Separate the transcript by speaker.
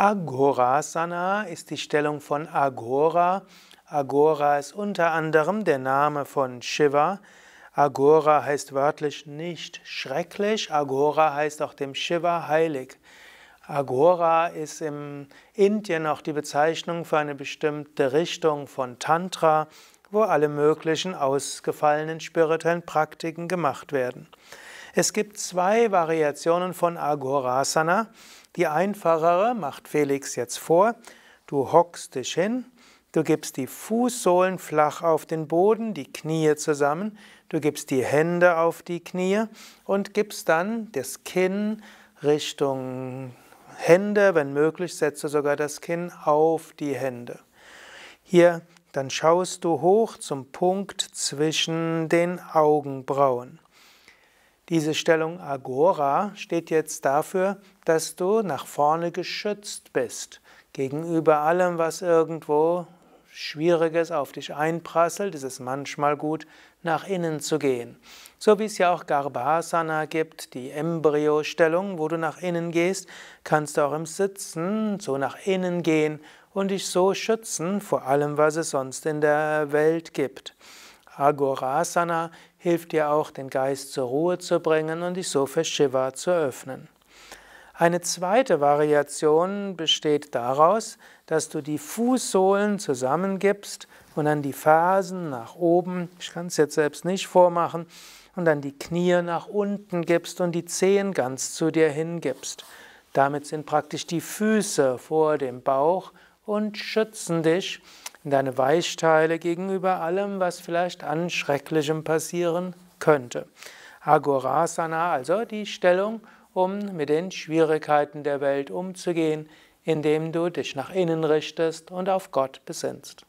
Speaker 1: Agorasana ist die Stellung von Agora. Agora ist unter anderem der Name von Shiva. Agora heißt wörtlich nicht schrecklich, Agora heißt auch dem Shiva heilig. Agora ist im Indien auch die Bezeichnung für eine bestimmte Richtung von Tantra, wo alle möglichen ausgefallenen spirituellen Praktiken gemacht werden. Es gibt zwei Variationen von Agorasana. Die einfachere macht Felix jetzt vor. Du hockst dich hin, du gibst die Fußsohlen flach auf den Boden, die Knie zusammen, du gibst die Hände auf die Knie und gibst dann das Kinn Richtung Hände, wenn möglich, setze sogar das Kinn auf die Hände. Hier, dann schaust du hoch zum Punkt zwischen den Augenbrauen. Diese Stellung Agora steht jetzt dafür, dass du nach vorne geschützt bist. Gegenüber allem, was irgendwo Schwieriges auf dich einprasselt, ist es manchmal gut, nach innen zu gehen. So wie es ja auch Garbhasana gibt, die Embryo-Stellung, wo du nach innen gehst, kannst du auch im Sitzen so nach innen gehen und dich so schützen vor allem, was es sonst in der Welt gibt. Agorasana hilft dir auch, den Geist zur Ruhe zu bringen und dich so für Shiva zu öffnen. Eine zweite Variation besteht daraus, dass du die Fußsohlen zusammengibst und dann die Fersen nach oben, ich kann es jetzt selbst nicht vormachen, und dann die Knie nach unten gibst und die Zehen ganz zu dir hingibst. Damit sind praktisch die Füße vor dem Bauch und schützen dich, deine Weichteile gegenüber allem, was vielleicht an Schrecklichem passieren könnte. Agorasana, also die Stellung, um mit den Schwierigkeiten der Welt umzugehen, indem du dich nach innen richtest und auf Gott besinnst.